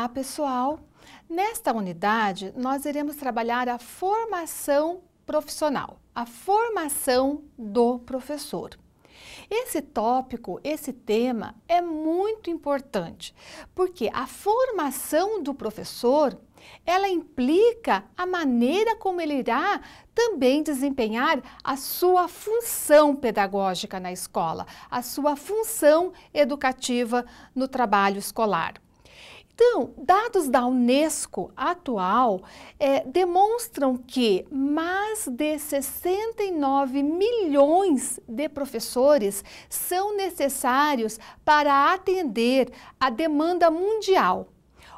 Olá, pessoal! Nesta unidade, nós iremos trabalhar a formação profissional, a formação do professor. Esse tópico, esse tema é muito importante, porque a formação do professor, ela implica a maneira como ele irá também desempenhar a sua função pedagógica na escola, a sua função educativa no trabalho escolar. Então, dados da Unesco atual é, demonstram que mais de 69 milhões de professores são necessários para atender a demanda mundial.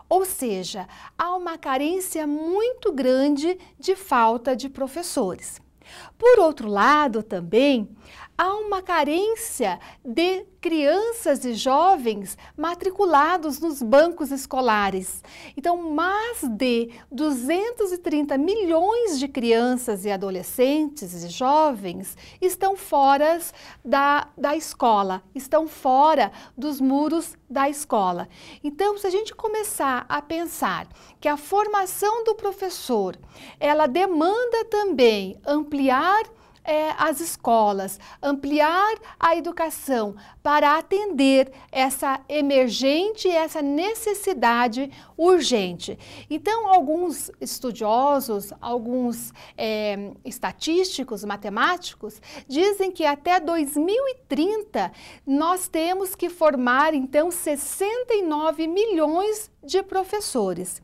Ou seja, há uma carência muito grande de falta de professores. Por outro lado, também, há uma carência de crianças e jovens matriculados nos bancos escolares. Então, mais de 230 milhões de crianças e adolescentes e jovens estão fora da, da escola, estão fora dos muros da escola. Então, se a gente começar a pensar que a formação do professor, ela demanda também ampliar é, as escolas, ampliar a educação para atender essa emergente, essa necessidade urgente. Então, alguns estudiosos, alguns é, estatísticos, matemáticos, dizem que até 2030 nós temos que formar, então, 69 milhões de professores.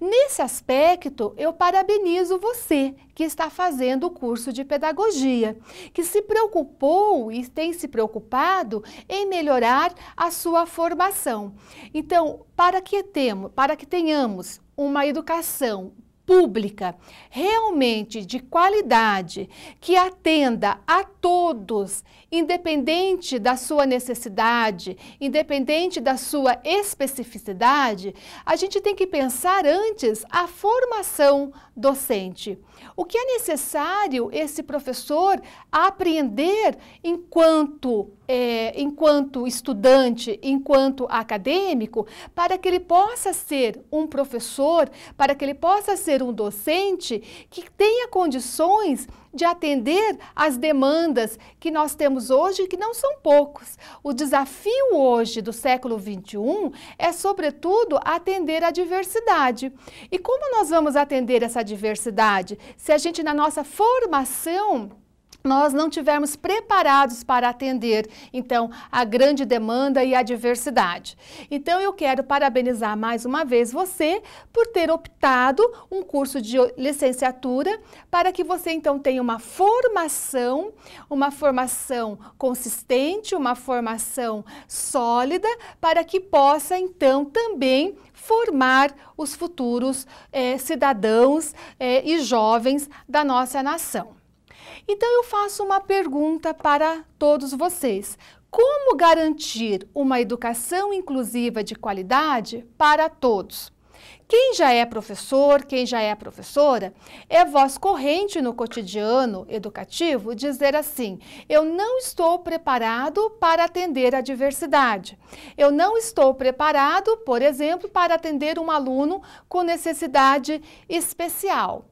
Nesse aspecto, eu parabenizo você que está fazendo o curso de pedagogia, que se preocupou e tem se preocupado em melhorar a sua formação. Então, para que temos, para que tenhamos uma educação pública, realmente de qualidade, que atenda a todos, independente da sua necessidade, independente da sua especificidade, a gente tem que pensar antes a formação docente. O que é necessário esse professor aprender enquanto é, enquanto estudante, enquanto acadêmico, para que ele possa ser um professor, para que ele possa ser um docente que tenha condições de atender às demandas que nós temos hoje, que não são poucos. O desafio hoje do século XXI é, sobretudo, atender à diversidade. E como nós vamos atender essa diversidade se a gente, na nossa formação, nós não tivermos preparados para atender, então, a grande demanda e a diversidade. Então, eu quero parabenizar mais uma vez você por ter optado um curso de licenciatura para que você, então, tenha uma formação, uma formação consistente, uma formação sólida, para que possa, então, também formar os futuros eh, cidadãos eh, e jovens da nossa nação. Então eu faço uma pergunta para todos vocês. Como garantir uma educação inclusiva de qualidade para todos? Quem já é professor, quem já é professora, é voz corrente no cotidiano educativo dizer assim: eu não estou preparado para atender a diversidade. Eu não estou preparado, por exemplo, para atender um aluno com necessidade especial.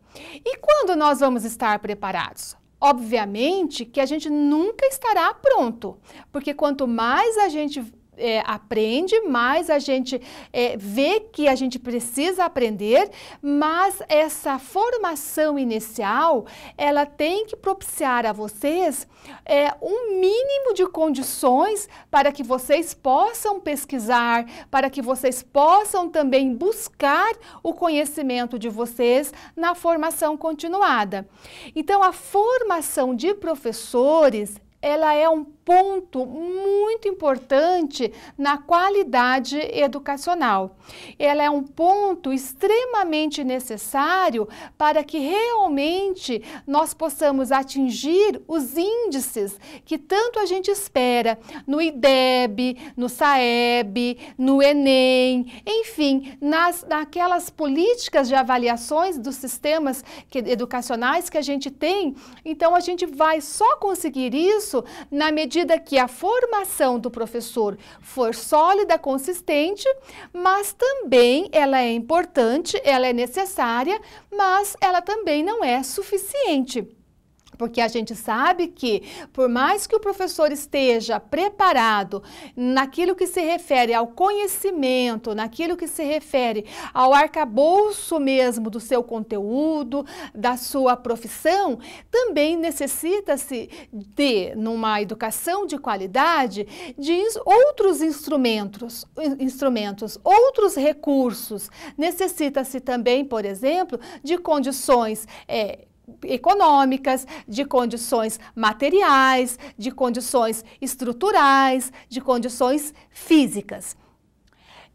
E quando nós vamos estar preparados? Obviamente que a gente nunca estará pronto, porque quanto mais a gente é, aprende, mais a gente é, vê que a gente precisa aprender, mas essa formação inicial, ela tem que propiciar a vocês é, um mínimo de condições para que vocês possam pesquisar, para que vocês possam também buscar o conhecimento de vocês na formação continuada. Então, a formação de professores, ela é um ponto muito importante na qualidade educacional. Ela é um ponto extremamente necessário para que realmente nós possamos atingir os índices que tanto a gente espera no IDEB, no SAEB, no Enem, enfim, nas, naquelas políticas de avaliações dos sistemas que, educacionais que a gente tem. Então, a gente vai só conseguir isso na medida medida que a formação do professor for sólida, consistente, mas também ela é importante, ela é necessária, mas ela também não é suficiente porque a gente sabe que, por mais que o professor esteja preparado naquilo que se refere ao conhecimento, naquilo que se refere ao arcabouço mesmo do seu conteúdo, da sua profissão, também necessita-se de, numa educação de qualidade, de outros instrumentos, instrumentos outros recursos. Necessita-se também, por exemplo, de condições é, econômicas, de condições materiais, de condições estruturais, de condições físicas.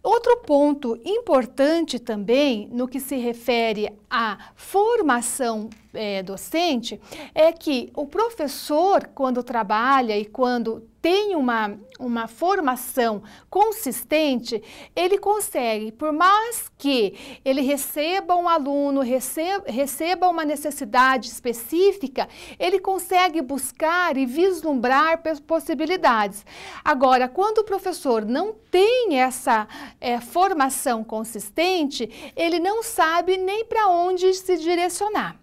Outro ponto importante também no que se refere à formação é, docente é que o professor, quando trabalha e quando tem uma, uma formação consistente, ele consegue, por mais que ele receba um aluno, receba, receba uma necessidade específica, ele consegue buscar e vislumbrar possibilidades. Agora, quando o professor não tem essa é, formação consistente, ele não sabe nem para onde se direcionar.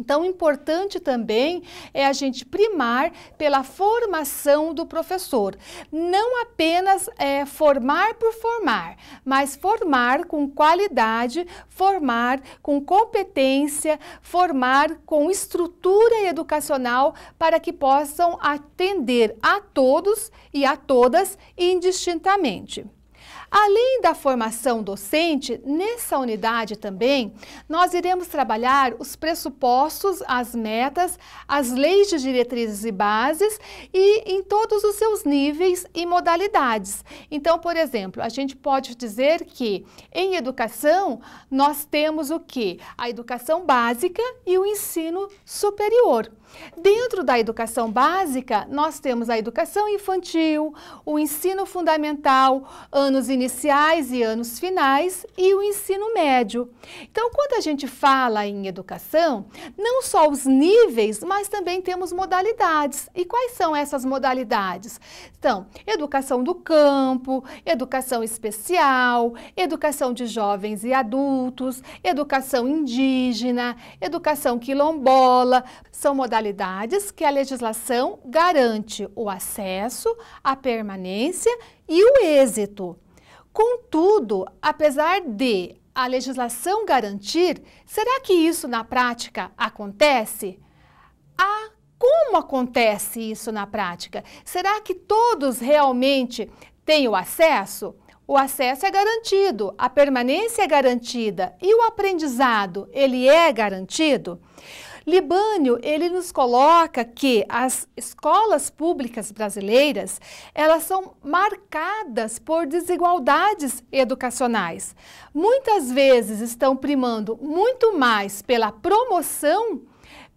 Então, importante também é a gente primar pela formação do professor. Não apenas é, formar por formar, mas formar com qualidade, formar com competência, formar com estrutura educacional para que possam atender a todos e a todas indistintamente. Além da formação docente, nessa unidade também, nós iremos trabalhar os pressupostos, as metas, as leis de diretrizes e bases e em todos os seus níveis e modalidades. Então, por exemplo, a gente pode dizer que em educação nós temos o que? A educação básica e o ensino superior. Dentro da educação básica, nós temos a educação infantil, o ensino fundamental, anos iniciais e anos finais e o ensino médio. Então, quando a gente fala em educação, não só os níveis, mas também temos modalidades. E quais são essas modalidades? Então, educação do campo, educação especial, educação de jovens e adultos, educação indígena, educação quilombola, são modalidades que a legislação garante o acesso, a permanência e o êxito. Contudo, apesar de a legislação garantir, será que isso na prática acontece? A ah, como acontece isso na prática? Será que todos realmente têm o acesso? O acesso é garantido, a permanência é garantida e o aprendizado, ele é garantido? Libânio, ele nos coloca que as escolas públicas brasileiras, elas são marcadas por desigualdades educacionais. Muitas vezes estão primando muito mais pela promoção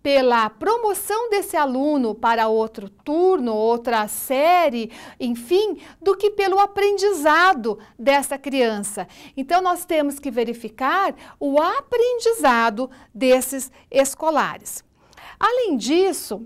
pela promoção desse aluno para outro turno, outra série, enfim, do que pelo aprendizado dessa criança. Então, nós temos que verificar o aprendizado desses escolares. Além disso,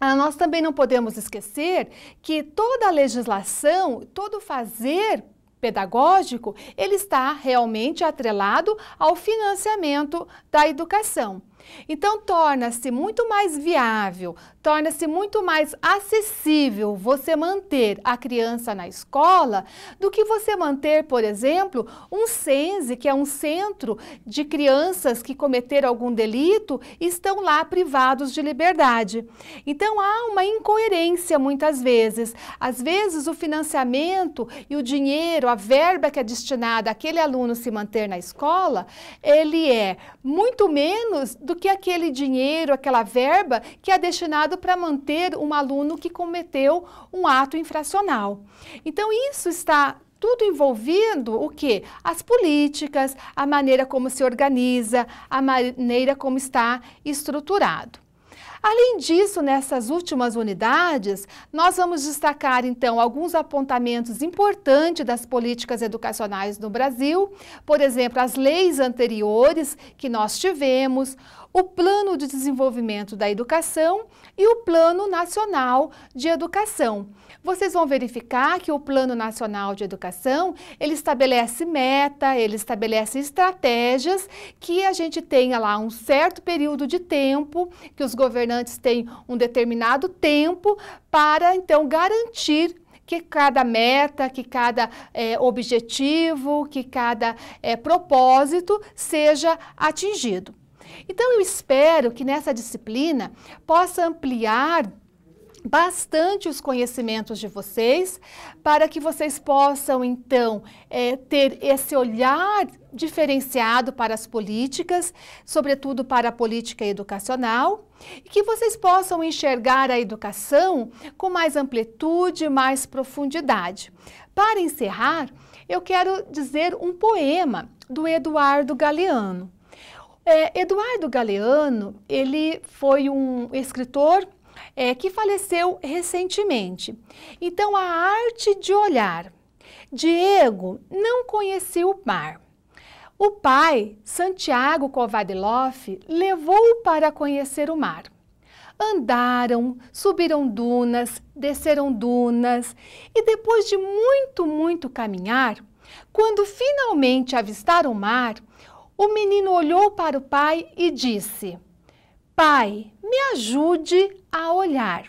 ah, nós também não podemos esquecer que toda a legislação, todo fazer pedagógico, ele está realmente atrelado ao financiamento da educação. Então, torna-se muito mais viável, torna-se muito mais acessível você manter a criança na escola do que você manter, por exemplo, um SENSE, que é um centro de crianças que cometeram algum delito e estão lá privados de liberdade. Então, há uma incoerência muitas vezes. Às vezes, o financiamento e o dinheiro, a verba que é destinada àquele aluno se manter na escola, ele é muito menos do do que aquele dinheiro, aquela verba que é destinado para manter um aluno que cometeu um ato infracional. Então, isso está tudo envolvendo o que? As políticas, a maneira como se organiza, a maneira como está estruturado. Além disso, nessas últimas unidades, nós vamos destacar então alguns apontamentos importantes das políticas educacionais no Brasil, por exemplo, as leis anteriores que nós tivemos, o Plano de Desenvolvimento da Educação e o Plano Nacional de Educação. Vocês vão verificar que o Plano Nacional de Educação, ele estabelece meta, ele estabelece estratégias que a gente tenha lá um certo período de tempo, que os governantes têm um determinado tempo para então garantir que cada meta, que cada é, objetivo, que cada é, propósito seja atingido. Então, eu espero que nessa disciplina possa ampliar bastante os conhecimentos de vocês, para que vocês possam, então, é, ter esse olhar diferenciado para as políticas, sobretudo para a política educacional, e que vocês possam enxergar a educação com mais amplitude, mais profundidade. Para encerrar, eu quero dizer um poema do Eduardo Galeano. É, Eduardo Galeano, ele foi um escritor é, que faleceu recentemente. Então, a arte de olhar. Diego não conhecia o mar. O pai, Santiago Kovadiloff, levou-o para conhecer o mar. Andaram, subiram dunas, desceram dunas e depois de muito, muito caminhar, quando finalmente avistaram o mar, o menino olhou para o pai e disse: Pai, me ajude a olhar.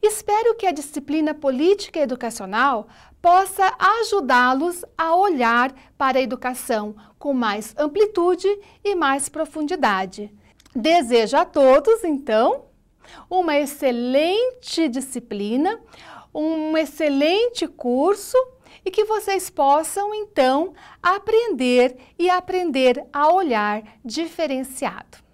Espero que a disciplina política e educacional possa ajudá-los a olhar para a educação com mais amplitude e mais profundidade. Desejo a todos, então, uma excelente disciplina, um excelente curso e que vocês possam então aprender e aprender a olhar diferenciado.